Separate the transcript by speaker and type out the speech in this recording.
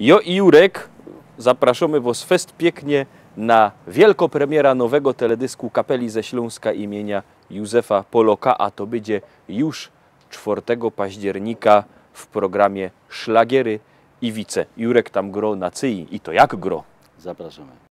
Speaker 1: Jo i Jurek zapraszamy Was fest pięknie na wielkopremiera nowego teledysku kapeli ze Śląska imienia Józefa Poloka, a to będzie już 4 października w programie Szlagiery i Wice. Jurek tam gro na cyi i to jak gro.
Speaker 2: Zapraszamy.